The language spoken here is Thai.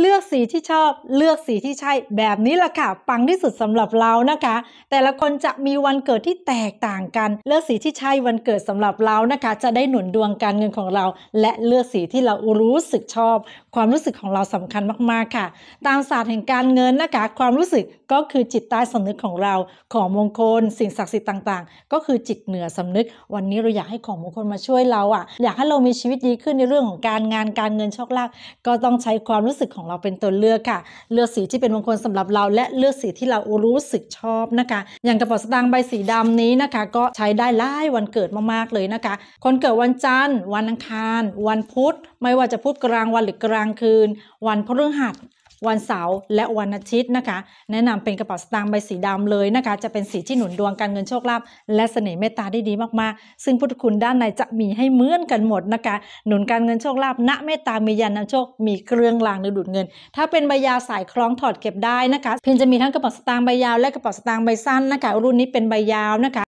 เลือกสีที่ชอบเลือกสีที่ใช่ แบบนี้แหละค่ะ ปังที่สุดสำหรับเรานะคะ แต่ละคนจะมีวันเกิดที่แตกต่างกัน เลือกสีที่ใช่วันเกิดสำหรับเรานะคะ จะได้หนุนดวงการเงินของเรา และเลือกสีที่เรารู้สึกชอบ ความรู้สึกของเราสำคัญมากๆค่ะ ตามศาสตร์แห่งการเงินนะคะ ความรู้สึกก็คือจิตใต้สำนึกของเรา ของมงคล สิ่งศักดิ์สิทธิ์ต่างๆ ก็คือจิตเหนือสำนึก วันนี้เราอยากให้ของมงคลมาช่วยเราอะ่ะอยากให้เรามีชีวิตดีขึ้นในเรื่องของการงานการเงินโชคลาภก็ต้องใช้ความรู้สึกของของเราเป็นตัวเลือกค่ะ เลือกสีที่เป็นมงคลสำหรับเราและเลือกสีที่เรารู้สึกชอบนะคะ อย่างกระเป๋าสตางค์ใบสีดำนี้นะคะ ก็ใช้ได้หลายวันเกิดมากๆเลยนะคะ คนเกิดวันจันทร์ วันอังคาร วันพุธ ไม่ว่าจะพุธกลางวันหรือกลางคืน วันพฤหัสวันเสาร์และวันอาทิตย์นะคะ แนะนำเป็นกระเป๋าสตางค์ใบสีดำเลยนะคะจะเป็นสีที่หนุนดวงการเงินโชคลาภและเสน่ห์เมตตาได้ดีมากๆ ซึ่งพุทธคุณด้านในจะมีให้เหมือนกันหมดนะคะหนุนการเงินโชคลาภณเมตตามียันนำโชคมีเครื่องรางดึดูดเงิน ถ้าเป็นใบยาวสายคล้องถอดเก็บได้นะคะเพียงจะมีทั้งกระเป๋าสตางค์ใบยาวและกระเป๋าสตางค์ใบสั้นนะคะรุ่นนี้เป็นใบยาวนะคะ